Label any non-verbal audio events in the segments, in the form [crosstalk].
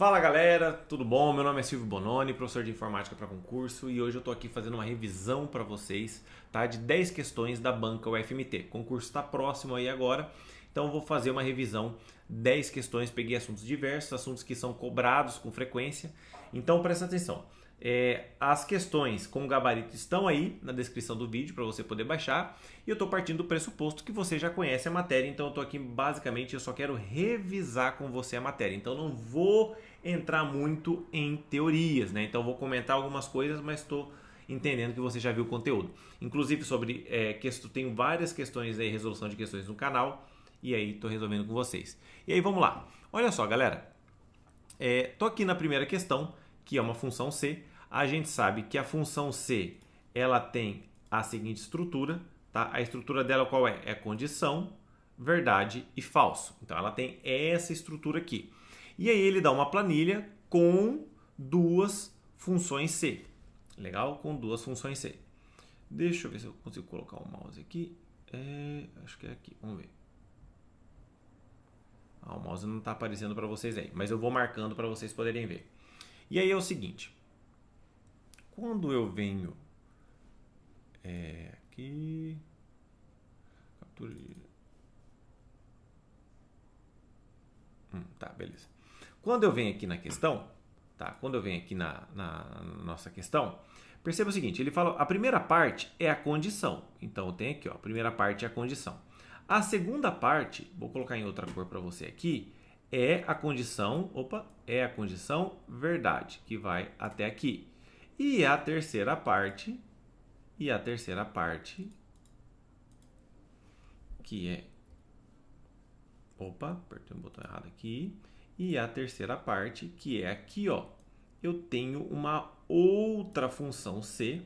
Fala galera, tudo bom? Meu nome é Silvio Bononi, professor de informática para concurso e hoje eu estou aqui fazendo uma revisão para vocês tá? de 10 questões da banca UFMT. O concurso está próximo aí agora, então eu vou fazer uma revisão 10 questões, peguei assuntos diversos, assuntos que são cobrados com frequência. Então presta atenção. É, as questões com gabarito estão aí na descrição do vídeo para você poder baixar. E eu estou partindo do pressuposto que você já conhece a matéria, então eu estou aqui basicamente eu só quero revisar com você a matéria. Então não vou entrar muito em teorias, né? Então vou comentar algumas coisas, mas estou entendendo que você já viu o conteúdo. Inclusive sobre é, que tenho várias questões aí, resolução de questões no canal e aí estou resolvendo com vocês. E aí vamos lá. Olha só, galera, estou é, aqui na primeira questão que é uma função c. A gente sabe que a função c ela tem a seguinte estrutura, tá? A estrutura dela qual é? É condição, verdade e falso. Então ela tem essa estrutura aqui. E aí ele dá uma planilha com duas funções C. Legal? Com duas funções C. Deixa eu ver se eu consigo colocar o mouse aqui. É, acho que é aqui, vamos ver. Ah, o mouse não está aparecendo para vocês aí, mas eu vou marcando para vocês poderem ver. E aí é o seguinte, quando eu venho é, aqui, captura de... Hum, tá, beleza. Quando eu venho aqui na questão, tá? Quando eu venho aqui na, na, nossa questão, perceba o seguinte, ele fala, a primeira parte é a condição. Então tem aqui, ó, a primeira parte é a condição. A segunda parte, vou colocar em outra cor para você aqui, é a condição, opa, é a condição verdade, que vai até aqui. E a terceira parte, e a terceira parte, que é, opa, apertei um botão errado aqui, e a terceira parte, que é aqui, ó, eu tenho uma outra função c,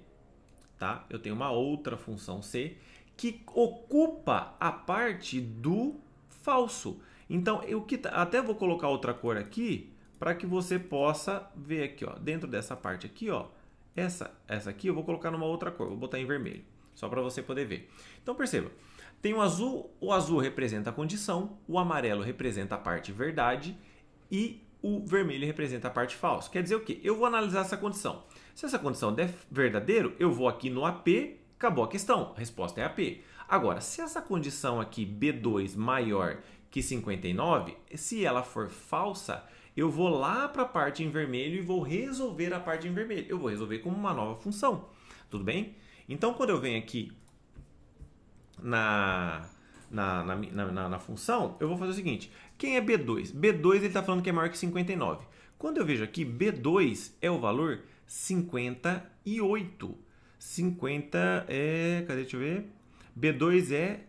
tá? Eu tenho uma outra função c que ocupa a parte do falso. Então, eu que até vou colocar outra cor aqui para que você possa ver aqui, ó, dentro dessa parte aqui, ó, essa, essa aqui eu vou colocar numa outra cor, vou botar em vermelho, só para você poder ver. Então perceba, tem o azul, o azul representa a condição, o amarelo representa a parte verdade e o vermelho representa a parte falsa. Quer dizer o quê? Eu vou analisar essa condição. Se essa condição der verdadeiro, eu vou aqui no AP, acabou a questão. A resposta é AP. Agora, se essa condição aqui, B2 maior que 59, se ela for falsa, eu vou lá para a parte em vermelho e vou resolver a parte em vermelho. Eu vou resolver como uma nova função. Tudo bem? Então, quando eu venho aqui na, na, na, na, na função, eu vou fazer o seguinte. Quem é B2? B2 ele está falando que é maior que 59. Quando eu vejo aqui, B2 é o valor 58. 50 é. Cadê? Deixa eu ver. B2 é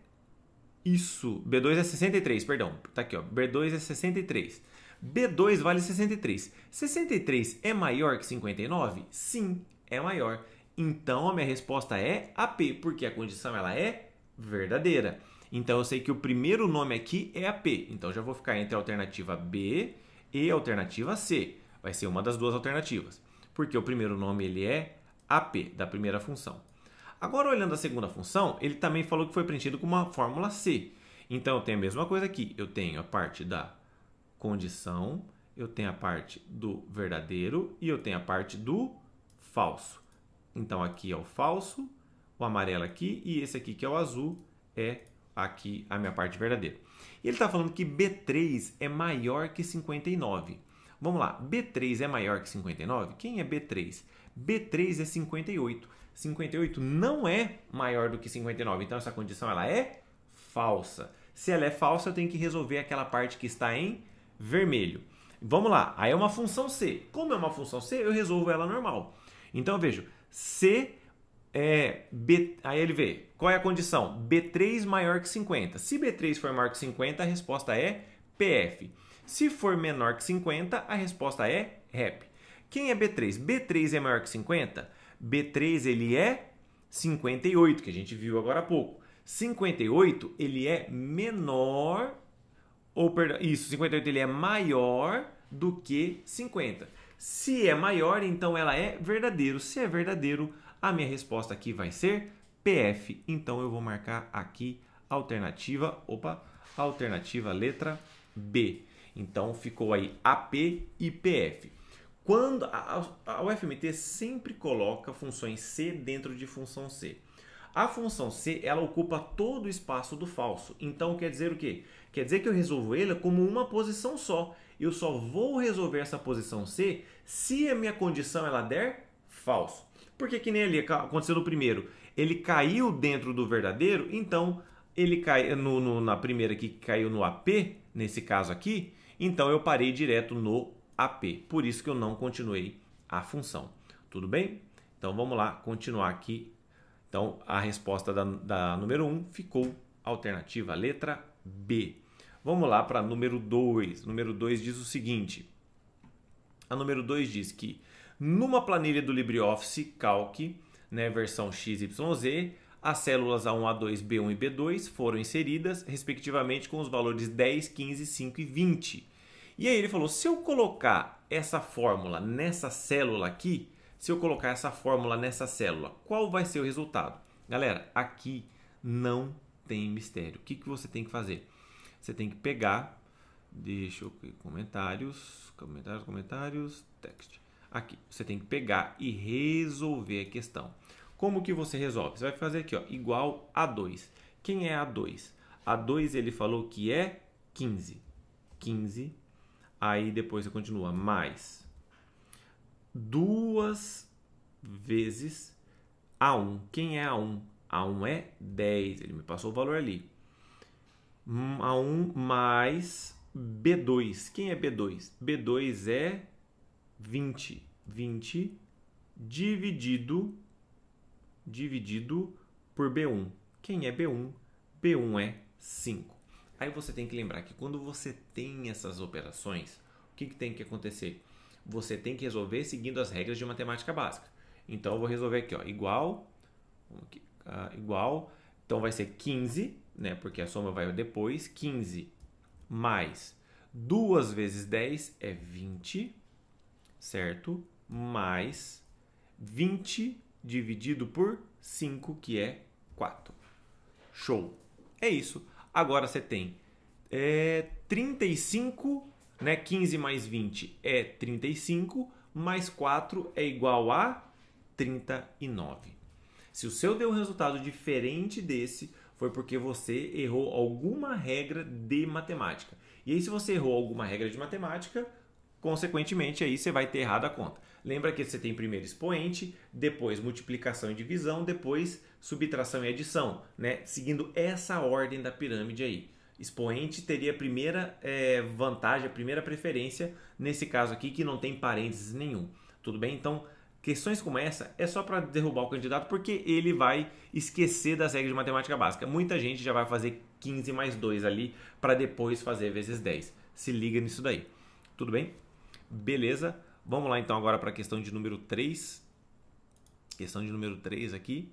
isso. B2 é 63, perdão. Tá aqui, ó. B2 é 63. B2 vale 63. 63 é maior que 59? Sim, é maior. Então a minha resposta é AP, porque a condição ela é verdadeira. Então eu sei que o primeiro nome aqui é a P. Então já vou ficar entre a alternativa B e a alternativa C. Vai ser uma das duas alternativas, porque o primeiro nome ele é AP da primeira função. Agora olhando a segunda função, ele também falou que foi preenchido com uma fórmula C. Então eu tenho a mesma coisa aqui. Eu tenho a parte da condição, eu tenho a parte do verdadeiro e eu tenho a parte do falso. Então aqui é o falso, o amarelo aqui e esse aqui que é o azul é aqui a minha parte verdadeira. E ele está falando que B3 é maior que 59. Vamos lá, B3 é maior que 59? Quem é B3? B3 é 58. 58 não é maior do que 59, então essa condição ela é falsa. Se ela é falsa, eu tenho que resolver aquela parte que está em vermelho. Vamos lá, aí é uma função C. Como é uma função C, eu resolvo ela normal. Então, eu vejo, C é, B, aí ele vê qual é a condição, B3 maior que 50. Se B3 for maior que 50, a resposta é PF. Se for menor que 50, a resposta é REP. Quem é B3? B3 é maior que 50? B3 ele é 58, que a gente viu agora há pouco. 58 ele é menor ou perdão, isso, 58 ele é maior do que 50. Se é maior, então ela é verdadeiro. Se é verdadeiro, a minha resposta aqui vai ser PF. Então eu vou marcar aqui alternativa, opa, alternativa letra B. Então ficou aí AP e PF. Quando a, a UFMT sempre coloca funções C dentro de função C. A função C, ela ocupa todo o espaço do falso. Então quer dizer o quê? Quer dizer que eu resolvo ele como uma posição só. Eu só vou resolver essa posição C se a minha condição ela der falso. Porque que nem ali aconteceu no primeiro. Ele caiu dentro do verdadeiro, então ele cai eh, no, no, na primeira aqui que caiu no AP, nesse caso aqui, então eu parei direto no AP. Por isso que eu não continuei a função. Tudo bem? Então vamos lá continuar aqui. Então a resposta da, da número 1 um ficou alternativa letra B. Vamos lá para número 2. Número 2 diz o seguinte. A número 2 diz que numa planilha do LibreOffice Calc, né, versão XYZ, as células A1, A2, B1 e B2 foram inseridas, respectivamente, com os valores 10, 15, 5 e 20. E aí ele falou: se eu colocar essa fórmula nessa célula aqui, se eu colocar essa fórmula nessa célula, qual vai ser o resultado? Galera, aqui não tem mistério. O que, que você tem que fazer? Você tem que pegar, deixa eu comentários, comentários, comentários, text aqui. Você tem que pegar e resolver a questão. Como que você resolve? Você vai fazer aqui, ó, igual a 2. Quem é A2? A2 ele falou que é 15. 15. Aí depois você continua mais duas vezes A1. Quem é A1? A1 é 10. Ele me passou o valor ali. Hum, A1 mais B2. Quem é B2? B2 é 20, 20 dividido dividido por B1. Quem é B1? B1 é 5. Aí você tem que lembrar que quando você tem essas operações, o que, que tem que acontecer? Você tem que resolver seguindo as regras de matemática básica. Então eu vou resolver aqui, ó, igual, aqui, uh, igual, então vai ser 15, né? Porque a soma vai depois, 15 mais 2 vezes 10 é 20 certo? Mais 20 dividido por 5, que é 4. Show! É isso. Agora você tem é, 35, né? 15 mais 20 é 35, mais 4 é igual a 39. Se o seu deu um resultado diferente desse, foi porque você errou alguma regra de matemática. E aí, se você errou alguma regra de matemática, consequentemente aí você vai ter errado a conta. Lembra que você tem primeiro expoente, depois multiplicação e divisão, depois subtração e adição, né? Seguindo essa ordem da pirâmide aí. Expoente teria a primeira é, vantagem, a primeira preferência, nesse caso aqui, que não tem parênteses nenhum. Tudo bem? Então, questões como essa é só para derrubar o candidato, porque ele vai esquecer das regras de matemática básica. Muita gente já vai fazer 15 mais 2 ali, para depois fazer vezes 10. Se liga nisso daí. Tudo bem? Beleza. Vamos lá então agora para a questão de número 3. Questão de número 3 aqui.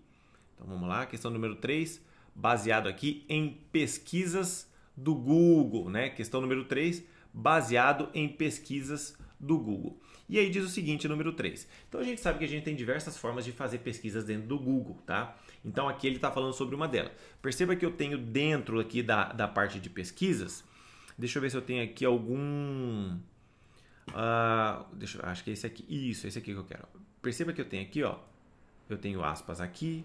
Então vamos lá, questão número 3, baseado aqui em pesquisas do Google, né? Questão número 3, baseado em pesquisas do Google. E aí diz o seguinte, número 3. Então a gente sabe que a gente tem diversas formas de fazer pesquisas dentro do Google, tá? Então aqui ele está falando sobre uma delas. Perceba que eu tenho dentro aqui da, da parte de pesquisas, deixa eu ver se eu tenho aqui algum Uh, deixa eu, acho que é esse aqui. Isso, é esse aqui que eu quero. Perceba que eu tenho aqui, ó. Eu tenho aspas aqui,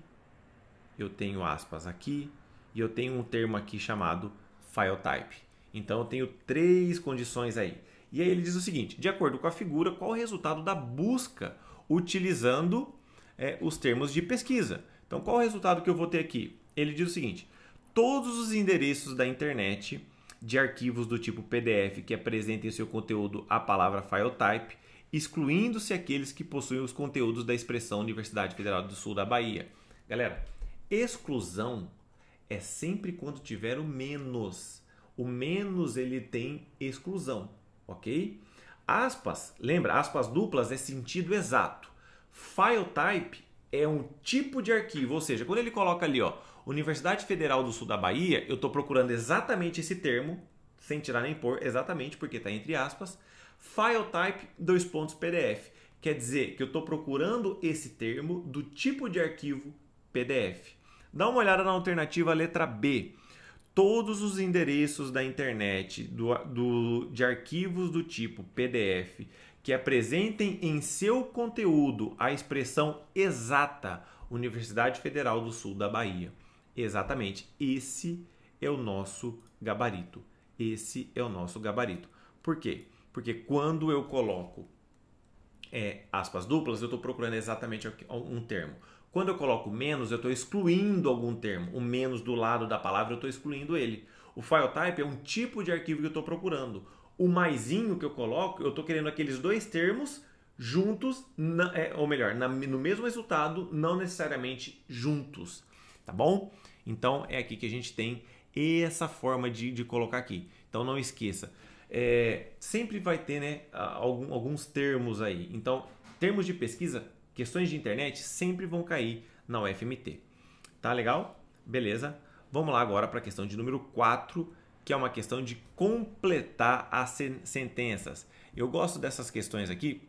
eu tenho aspas aqui e eu tenho um termo aqui chamado file type. Então eu tenho três condições aí. E aí ele diz o seguinte: de acordo com a figura, qual o resultado da busca utilizando é, os termos de pesquisa? Então qual o resultado que eu vou ter aqui? Ele diz o seguinte: todos os endereços da internet de arquivos do tipo PDF que apresentem seu conteúdo à palavra FileType, excluindo-se aqueles que possuem os conteúdos da expressão Universidade Federal do Sul da Bahia. Galera, exclusão é sempre quando tiver o menos. O menos ele tem exclusão, ok? Aspas, lembra, aspas duplas é sentido exato. File type é um tipo de arquivo, ou seja, quando ele coloca ali, ó, Universidade Federal do Sul da Bahia, eu estou procurando exatamente esse termo, sem tirar nem pôr, exatamente porque está entre aspas, file type dois pontos PDF. Quer dizer que eu estou procurando esse termo do tipo de arquivo PDF. Dá uma olhada na alternativa letra B. Todos os endereços da internet do, do, de arquivos do tipo PDF que apresentem em seu conteúdo a expressão exata Universidade Federal do Sul da Bahia. Exatamente, esse é o nosso gabarito. Esse é o nosso gabarito. Por quê? Porque quando eu coloco é, aspas duplas, eu estou procurando exatamente um termo. Quando eu coloco menos, eu estou excluindo algum termo. O menos do lado da palavra, eu estou excluindo ele. O file type é um tipo de arquivo que eu estou procurando o maisinho que eu coloco, eu estou querendo aqueles dois termos juntos, na, é, ou melhor, na, no mesmo resultado, não necessariamente juntos, tá bom? Então é aqui que a gente tem essa forma de, de colocar aqui. Então não esqueça, é, sempre vai ter né, algum, alguns termos aí. Então, termos de pesquisa, questões de internet sempre vão cair na UFMT. Tá legal? Beleza? Vamos lá agora para a questão de número 4 que é uma questão de completar as sentenças. Eu gosto dessas questões aqui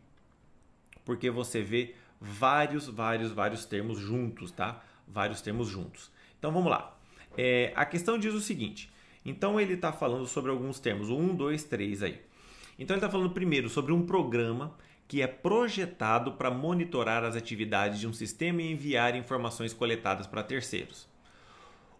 porque você vê vários, vários, vários termos juntos, tá? Vários termos juntos. Então vamos lá. É, a questão diz o seguinte: então ele está falando sobre alguns termos, um, dois, três aí. Então ele está falando primeiro sobre um programa que é projetado para monitorar as atividades de um sistema e enviar informações coletadas para terceiros.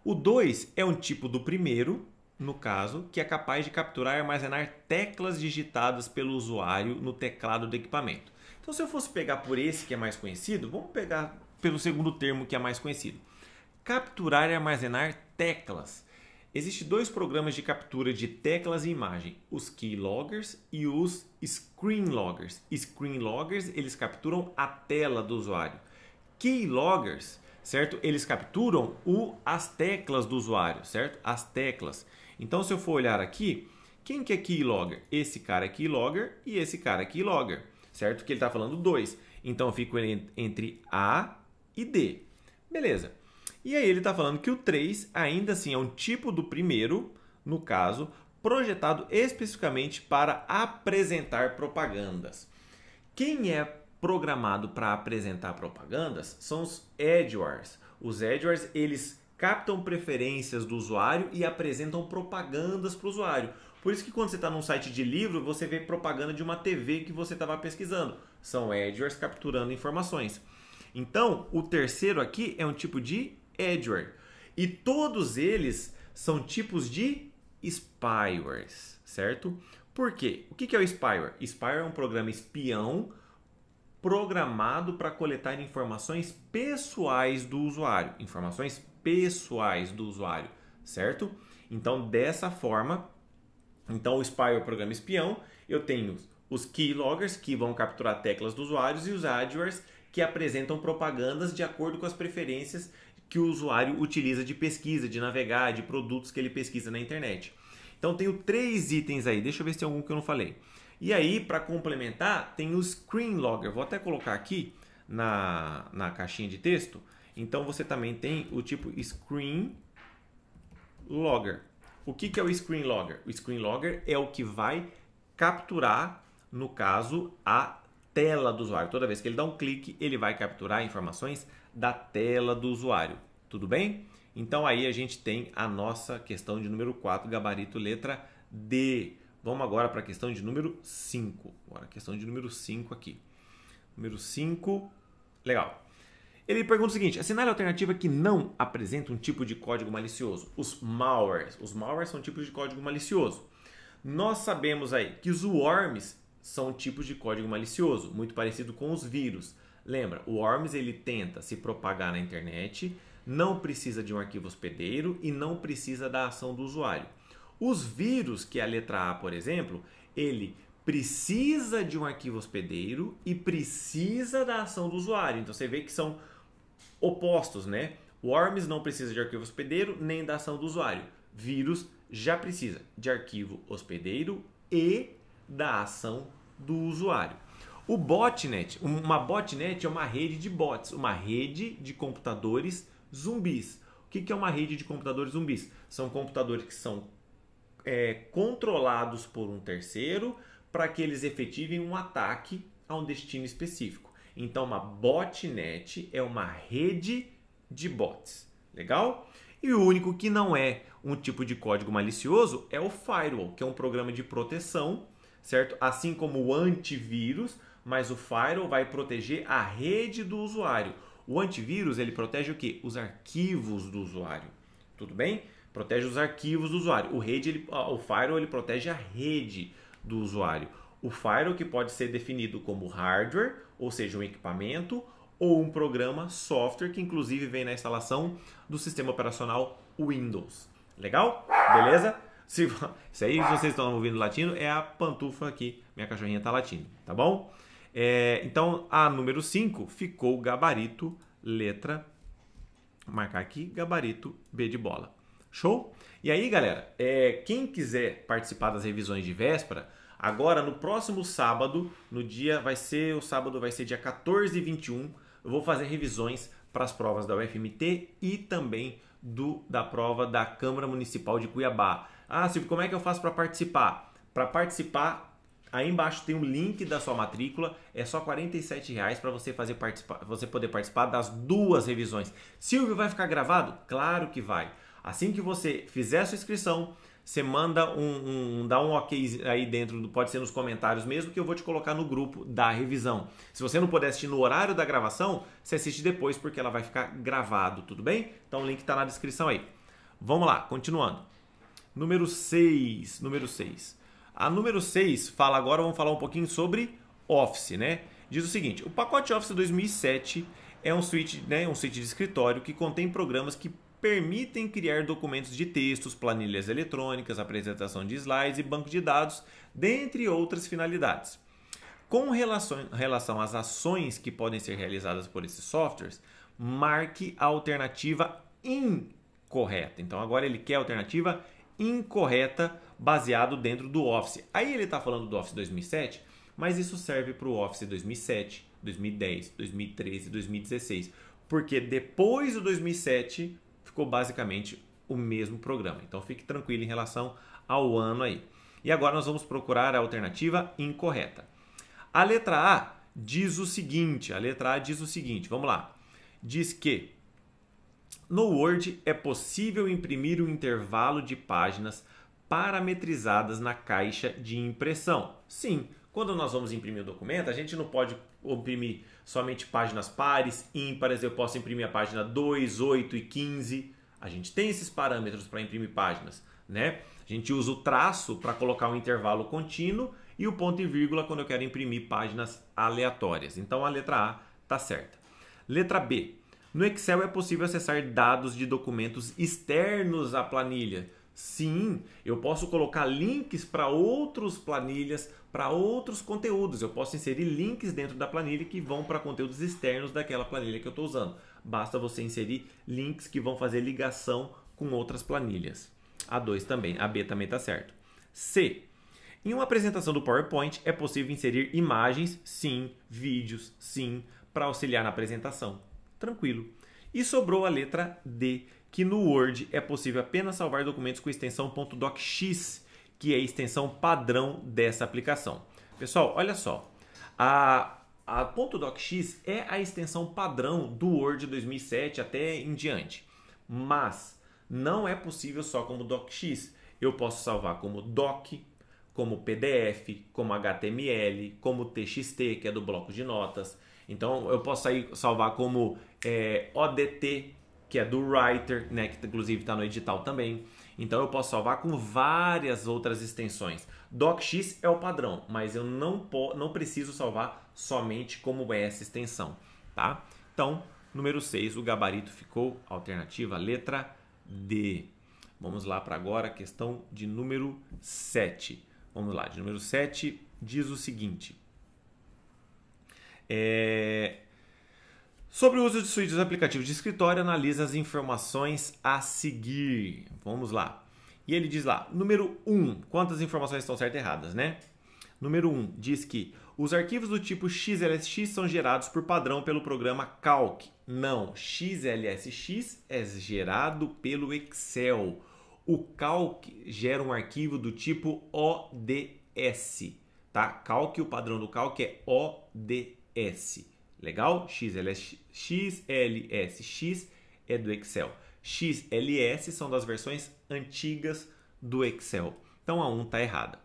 O 2 é um tipo do primeiro, no caso, que é capaz de capturar e armazenar teclas digitadas pelo usuário no teclado do equipamento. Então, se eu fosse pegar por esse que é mais conhecido, vamos pegar pelo segundo termo que é mais conhecido. Capturar e armazenar teclas. Existem dois programas de captura de teclas e imagem, os keyloggers e os screenloggers. Screenloggers, eles capturam a tela do usuário. Keyloggers, certo? Eles capturam o, as teclas do usuário, certo? As teclas. Então, se eu for olhar aqui, quem que é keylogger? Esse cara é keylogger e esse cara é keylogger, certo? Que ele está falando 2. Então, eu fico entre A e D. Beleza. E aí ele está falando que o 3 ainda assim é um tipo do primeiro, no caso, projetado especificamente para apresentar propagandas. Quem é programado para apresentar propagandas são os Edwards. Os Edwards, eles captam preferências do usuário e apresentam propagandas para o usuário. Por isso que quando você está num site de livro, você vê propaganda de uma TV que você estava pesquisando. São AdWords capturando informações. Então, o terceiro aqui é um tipo de AdWord. E todos eles são tipos de spywares, certo? Por quê? O que é o spyware? Spyware é um programa espião programado para coletar informações pessoais do usuário, informações pessoais do usuário, certo? Então, dessa forma, então o spy é o programa espião, eu tenho os keyloggers que vão capturar teclas dos usuários e os adwares que apresentam propagandas de acordo com as preferências que o usuário utiliza de pesquisa, de navegar, de produtos que ele pesquisa na internet. Então tenho três itens aí, deixa eu ver se tem algum que eu não falei. E aí, para complementar, tem o screen logger. Vou até colocar aqui na, na caixinha de texto então você também tem o tipo screen logger. O que, é o screen logger? O screen logger é o que vai capturar, no caso, a tela do usuário. Toda vez que ele dá um clique, ele vai capturar informações da tela do usuário. Tudo bem? Então aí a gente tem a nossa questão de número 4, gabarito letra D. Vamos agora para a questão de número 5. Agora, questão de número 5 aqui. Número 5, legal. Ele pergunta o seguinte: assinale é a alternativa é que não apresenta um tipo de código malicioso, os malwares. Os malwares são tipos de código malicioso. Nós sabemos aí que os worms são tipos de código malicioso, muito parecido com os vírus. Lembra, o worms ele tenta se propagar na internet, não precisa de um arquivo hospedeiro e não precisa da ação do usuário. Os vírus, que é a letra A, por exemplo, ele precisa de um arquivo hospedeiro e precisa da ação do usuário. Então você vê que são opostos, né? Worms não precisa de arquivo hospedeiro nem da ação do usuário. Vírus já precisa de arquivo hospedeiro e da ação do usuário. O botnet, uma botnet é uma rede de bots, uma rede de computadores zumbis. O que é uma rede de computadores zumbis? São computadores que são é, controlados por um terceiro para que eles efetivem um ataque a um destino específico. Então, uma botnet é uma rede de bots. Legal? E o único que não é um tipo de código malicioso é o firewall, que é um programa de proteção, certo? Assim como o antivírus, mas o firewall vai proteger a rede do usuário. O antivírus, ele protege o quê? Os arquivos do usuário. Tudo bem? Protege os arquivos do usuário. O rede, ele, o firewall, ele protege a rede do usuário. O firewall que pode ser definido como hardware ou seja, um equipamento ou um programa software que inclusive vem na instalação do sistema operacional Windows. Legal? Beleza? Se, [laughs] se aí vocês estão ouvindo latindo, é a pantufa aqui, minha cachorrinha está latindo, tá bom? É, então, a número 5 ficou gabarito, letra, marcar aqui, gabarito B de bola. Show? E aí, galera, é, quem quiser participar das revisões de véspera, agora no próximo sábado, no dia vai ser, o sábado vai ser dia 14 e 21, eu vou fazer revisões para as provas da UFMT e também do da prova da Câmara Municipal de Cuiabá. Ah, Silvio, como é que eu faço para participar? Para participar, aí embaixo tem um link da sua matrícula, é só R$ reais para você fazer participar, você poder participar das duas revisões. Silvio, vai ficar gravado? Claro que vai. Assim que você fizer a sua inscrição, você manda um, um, dá um ok aí dentro, pode ser nos comentários mesmo, que eu vou te colocar no grupo da revisão. Se você não puder assistir no horário da gravação, você assiste depois, porque ela vai ficar gravado, tudo bem? Então o link está na descrição aí. Vamos lá, continuando. Número 6, número 6. A número 6 fala agora, vamos falar um pouquinho sobre Office, né? Diz o seguinte, o pacote Office 2007 é um suite, né, um suíte de escritório que contém programas que permitem criar documentos de textos, planilhas eletrônicas, apresentação de slides e banco de dados, dentre outras finalidades. Com relação, relação às ações que podem ser realizadas por esses softwares, marque a alternativa incorreta. Então agora ele quer a alternativa incorreta baseado dentro do Office. Aí ele está falando do Office 2007, mas isso serve para o Office 2007, 2010, 2013, 2016, porque depois do 2007 ficou basicamente o mesmo programa. Então fique tranquilo em relação ao ano aí. E agora nós vamos procurar a alternativa incorreta. A letra A diz o seguinte, a letra A diz o seguinte, vamos lá. Diz que no Word é possível imprimir um intervalo de páginas parametrizadas na caixa de impressão. Sim, quando nós vamos imprimir o documento, a gente não pode imprimir somente páginas pares, ímpares, eu posso imprimir a página 2, 8 e 15. A gente tem esses parâmetros para imprimir páginas, né? A gente usa o traço para colocar o um intervalo contínuo e o ponto e vírgula quando eu quero imprimir páginas aleatórias. Então a letra A está certa. Letra B. No Excel é possível acessar dados de documentos externos à planilha. Sim, eu posso colocar links para outras planilhas, para outros conteúdos. Eu posso inserir links dentro da planilha que vão para conteúdos externos daquela planilha que eu estou usando. Basta você inserir links que vão fazer ligação com outras planilhas. A 2 também, a B também está certo. C. Em uma apresentação do PowerPoint é possível inserir imagens, sim, vídeos, sim, para auxiliar na apresentação. Tranquilo. E sobrou a letra D, que no Word é possível apenas salvar documentos com extensão .docx, que é a extensão padrão dessa aplicação. Pessoal, olha só. A, a .docx é a extensão padrão do Word 2007 até em diante. Mas não é possível só como docx. Eu posso salvar como doc, como PDF, como HTML, como TXT, que é do bloco de notas. Então eu posso sair, salvar como é, eh, ODT, que é do Writer, né, que inclusive está no edital também. Então eu posso salvar com várias outras extensões. DocX é o padrão, mas eu não, não preciso salvar somente como é essa extensão, tá? Então, número 6, o gabarito ficou alternativa letra D. Vamos lá para agora, questão de número 7. Vamos lá, de número 7 diz o seguinte. É, Sobre o uso de suítes aplicativos de escritório, analisa as informações a seguir. Vamos lá. E ele diz lá, número 1, um, quantas informações estão certas e erradas, né? Número 1 um, diz que os arquivos do tipo XLSX são gerados por padrão pelo programa Calc. Não, XLSX é gerado pelo Excel. O Calc gera um arquivo do tipo ODS, tá? Calc, o padrão do Calc é ODS. Legal? XLS, XLSX é do Excel. XLS são das versões antigas do Excel. Então a 1 está errada.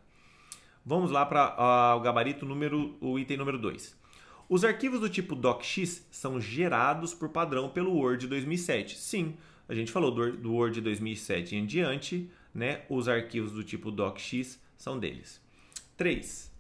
Vamos lá para ah, o gabarito número, o item número 2. Os arquivos do tipo docx são gerados por padrão pelo Word 2007. Sim, a gente falou do, do Word 2007 em diante, né? Os arquivos do tipo docx são deles. 3.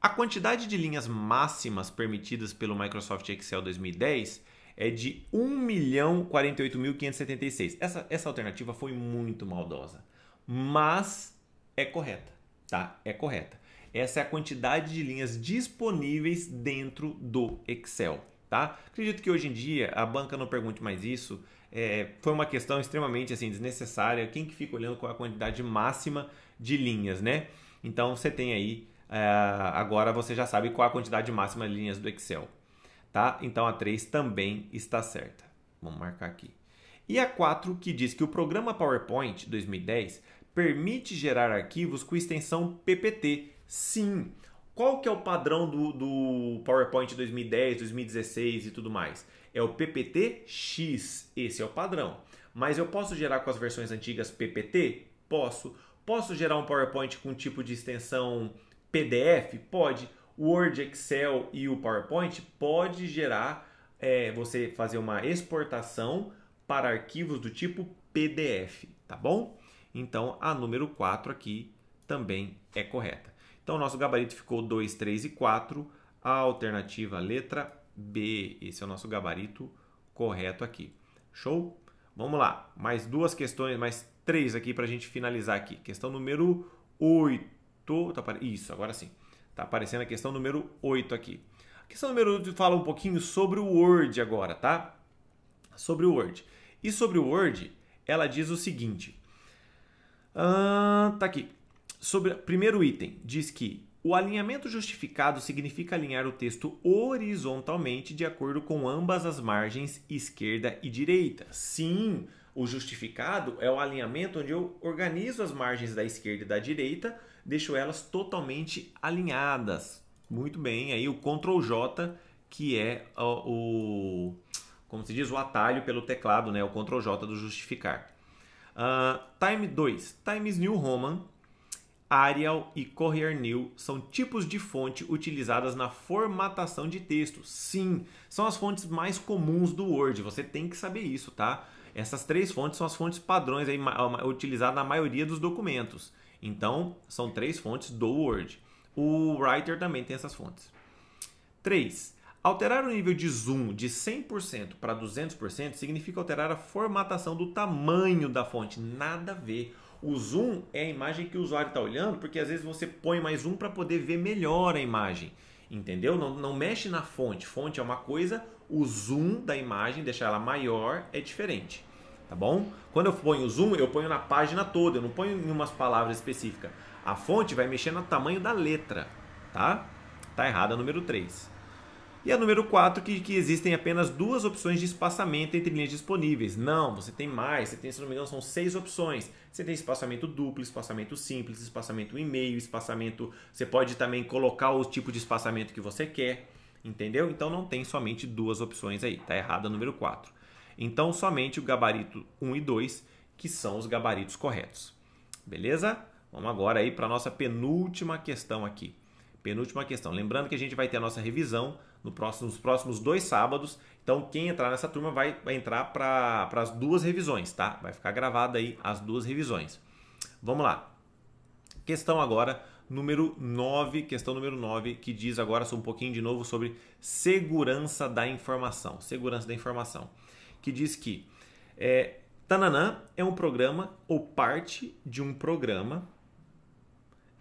A quantidade de linhas máximas permitidas pelo Microsoft Excel 2010 é de 1.048.576. Essa, essa alternativa foi muito maldosa, mas é correta, tá? É correta. Essa é a quantidade de linhas disponíveis dentro do Excel, tá? Acredito que hoje em dia a banca não pergunte mais isso. É, foi uma questão extremamente assim desnecessária. Quem que fica olhando qual é a quantidade máxima de linhas, né? Então você tem aí é, agora você já sabe qual a quantidade máxima de linhas do Excel. Tá? Então a 3 também está certa. Vamos marcar aqui. E a 4 que diz que o programa PowerPoint 2010 permite gerar arquivos com extensão PPT. Sim. Qual que é o padrão do, do PowerPoint 2010, 2016 e tudo mais? É o PPT-X. Esse é o padrão. Mas eu posso gerar com as versões antigas PPT? Posso. Posso gerar um PowerPoint com tipo de extensão PDF? Pode. Word, Excel e o PowerPoint pode gerar é, você fazer uma exportação para arquivos do tipo PDF, tá bom? Então a número 4 aqui também é correta. Então nosso gabarito ficou 2, 3 e 4, a alternativa letra B. Esse é o nosso gabarito correto aqui. Show? Vamos lá, mais duas questões, mais três aqui para a gente finalizar aqui. Questão número 8. Tá apare... Isso, agora sim. Tá aparecendo a questão número 8 aqui. A questão número 8 fala um pouquinho sobre o Word agora, tá? Sobre o Word. E sobre o Word, ela diz o seguinte. Ah, tá aqui. Sobre primeiro item, diz que o alinhamento justificado significa alinhar o texto horizontalmente de acordo com ambas as margens esquerda e direita. Sim, o justificado é o alinhamento onde eu organizo as margens da esquerda e da direita deixo elas totalmente alinhadas. Muito bem, aí o Ctrl J, que é o, como se diz, o atalho pelo teclado, né? o Ctrl J do justificar. Uh, time 2, Times New Roman, Arial e Courier New são tipos de fonte utilizadas na formatação de texto. Sim, são as fontes mais comuns do Word, você tem que saber isso, tá? Essas três fontes são as fontes padrões aí, utilizadas na maioria dos documentos. Então, são três fontes do Word. O Writer também tem essas fontes. 3. Alterar o nível de zoom de 100% para 200% significa alterar a formatação do tamanho da fonte. Nada a ver. O zoom é a imagem que o usuário está olhando, porque às vezes você põe mais um para poder ver melhor a imagem. Entendeu? Não, não mexe na fonte. Fonte é uma coisa, o zoom da imagem, deixar ela maior, é diferente tá bom? Quando eu ponho zoom, eu ponho na página toda, eu não ponho em umas palavras específicas. A fonte vai mexer no tamanho da letra, tá? Tá errada a número 3. E a número 4, que, que existem apenas duas opções de espaçamento entre linhas disponíveis. Não, você tem mais, você tem, se não me engano, são seis opções. Você tem espaçamento duplo, espaçamento simples, espaçamento e meio, espaçamento. Você pode também colocar o tipo de espaçamento que você quer, entendeu? Então não tem somente duas opções aí, tá errada a número 4. Então, somente o gabarito 1 e 2, que são os gabaritos corretos. Beleza? Vamos agora aí para a nossa penúltima questão aqui. Penúltima questão. Lembrando que a gente vai ter a nossa revisão no próximo, nos próximos dois sábados. Então, quem entrar nessa turma vai, vai entrar para as duas revisões, tá? Vai ficar gravada aí as duas revisões. Vamos lá. Questão agora número 9, questão número 9, que diz agora um pouquinho de novo sobre segurança da informação. Segurança da informação que diz que é, Tananã é um programa ou parte de um programa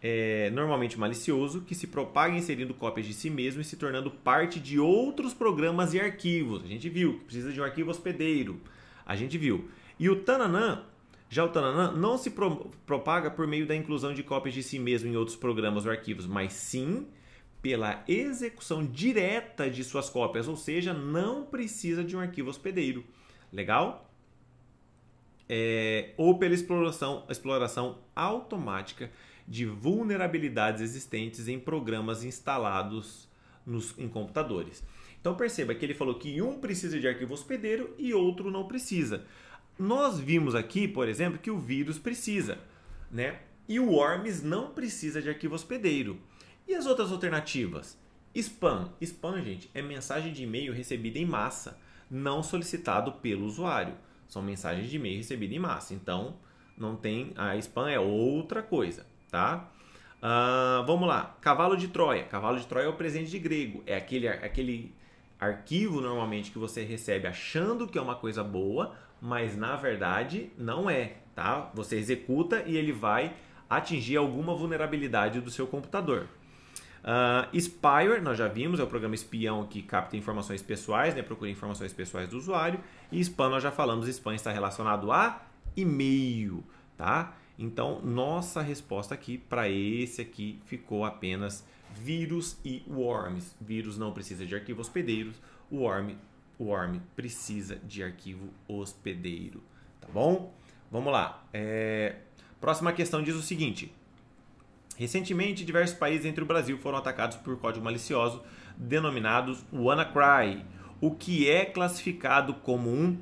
é, normalmente malicioso que se propaga inserindo cópias de si mesmo e se tornando parte de outros programas e arquivos. A gente viu que precisa de um arquivo hospedeiro. A gente viu. E o Tananã, já o Tananã não se pro, propaga por meio da inclusão de cópias de si mesmo em outros programas ou arquivos, mas sim pela execução direta de suas cópias, ou seja, não precisa de um arquivo hospedeiro. Legal? É, ou pela exploração, exploração automática de vulnerabilidades existentes em programas instalados nos, em computadores. Então perceba que ele falou que um precisa de arquivo hospedeiro e outro não precisa. Nós vimos aqui, por exemplo, que o vírus precisa, né? E o Worms não precisa de arquivo hospedeiro. E as outras alternativas? Spam. Spam, gente, é mensagem de e-mail recebida em massa, não solicitado pelo usuário. São mensagens de e-mail recebida em massa. Então, não tem. A spam é outra coisa, tá? Uh, vamos lá. Cavalo de Troia. Cavalo de Troia é o presente de grego. É aquele, aquele arquivo normalmente que você recebe achando que é uma coisa boa, mas na verdade não é, tá? Você executa e ele vai atingir alguma vulnerabilidade do seu computador. Uh, ah, Spyware, nós já vimos, é o programa espião que capta informações pessoais, né? procura informações pessoais do usuário. E spam, nós já falamos, spam está relacionado a e-mail, tá? Então, nossa resposta aqui para esse aqui ficou apenas vírus e worms. Vírus não precisa de arquivo hospedeiro, o worm, worm precisa de arquivo hospedeiro, tá bom? Vamos lá. É... Próxima questão diz o seguinte: Recentemente, diversos países entre o Brasil foram atacados por código malicioso denominados WannaCry, o que é classificado como um.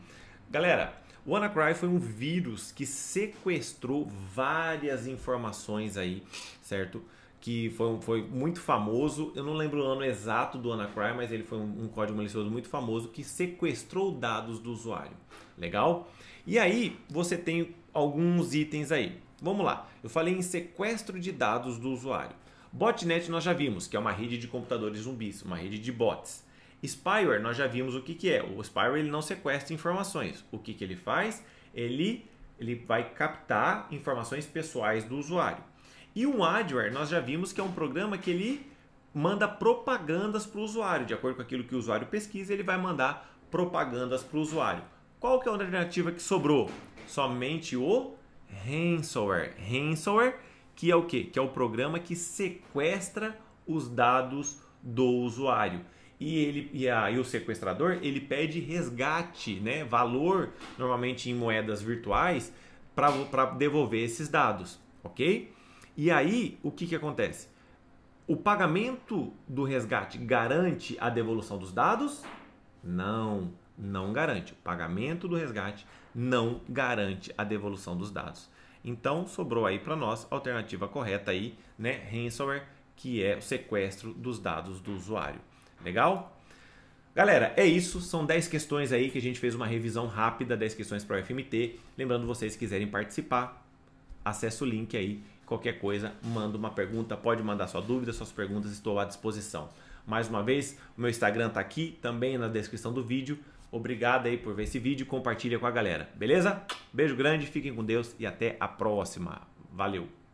Galera, o WannaCry foi um vírus que sequestrou várias informações aí, certo? Que foi, foi muito famoso. Eu não lembro o ano exato do WannaCry, mas ele foi um, um código malicioso muito famoso que sequestrou dados do usuário. Legal? E aí você tem alguns itens aí. Vamos lá, eu falei em sequestro de dados do usuário. Botnet nós já vimos, que é uma rede de computadores zumbis, uma rede de bots. Spyware nós já vimos o que, que é. O spyware ele não sequestra informações. O que, que ele faz? Ele, ele vai captar informações pessoais do usuário. E um adware nós já vimos que é um programa que ele manda propagandas para o usuário. De acordo com aquilo que o usuário pesquisa, ele vai mandar propagandas para o usuário. Qual que é a alternativa que sobrou? Somente o ransomware. Ransomware, que é o quê? Que é o programa que sequestra os dados do usuário. E, ele, e, a, e o sequestrador ele pede resgate, né? valor, normalmente em moedas virtuais, para devolver esses dados, ok? E aí, o que, que acontece? O pagamento do resgate garante a devolução dos dados? Não, não garante. O pagamento do resgate não garante a devolução dos dados. Então sobrou aí para nós a alternativa correta aí, né, ransomware, que é o sequestro dos dados do usuário. Legal? Galera, é isso. São 10 questões aí que a gente fez uma revisão rápida, 10 questões para o FMT. Lembrando vocês que quiserem participar, acessa o link aí. Qualquer coisa, manda uma pergunta, pode mandar sua dúvida, suas perguntas, estou à disposição. Mais uma vez, o meu Instagram está aqui, também na descrição do vídeo. Obrigado aí por ver esse vídeo, compartilha com a galera, beleza? Beijo grande, fiquem com Deus e até a próxima. Valeu!